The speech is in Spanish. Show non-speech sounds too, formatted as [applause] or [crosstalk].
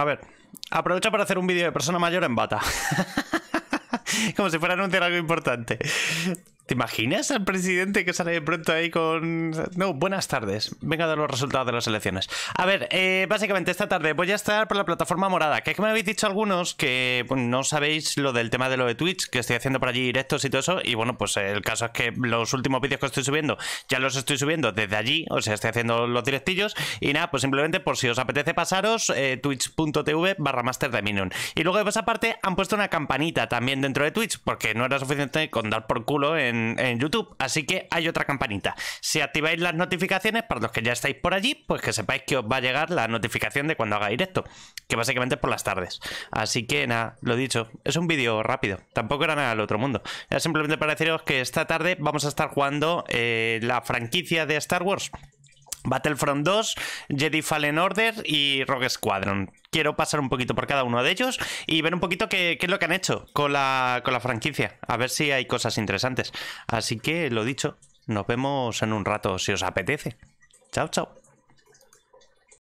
A ver, aprovecha para hacer un vídeo de persona mayor en bata. [laughs] Como si fuera a anunciar algo importante. ¿Te imaginas al presidente que sale de pronto ahí con... No, buenas tardes. Venga a dar los resultados de las elecciones. A ver, eh, básicamente esta tarde voy a estar por la plataforma morada, que es que me habéis dicho algunos que no sabéis lo del tema de lo de Twitch, que estoy haciendo por allí directos y todo eso. Y bueno, pues el caso es que los últimos vídeos que estoy subiendo, ya los estoy subiendo desde allí, o sea, estoy haciendo los directillos. Y nada, pues simplemente por si os apetece pasaros, eh, twitch.tv barra master de Minion. Y luego, de esa parte han puesto una campanita también dentro de Twitch, porque no era suficiente con dar por culo en en, YouTube. Así que hay otra campanita. Si activáis las notificaciones, para los que ya estáis por allí, pues que sepáis que os va a llegar la notificación de cuando haga directo, que básicamente es por las tardes. Así que nada, lo dicho, es un vídeo rápido, tampoco era nada del otro mundo. Era simplemente para deciros que esta tarde vamos a estar jugando eh, la franquicia de Star Wars. Battlefront 2, Jedi Fallen Order y Rogue Squadron. Quiero pasar un poquito por cada uno de ellos y ver un poquito qué, es lo que han hecho con con la franquicia. A ver si hay cosas interesantes. Así que, lo dicho, nos vemos en un rato si os apetece. Chao, chao.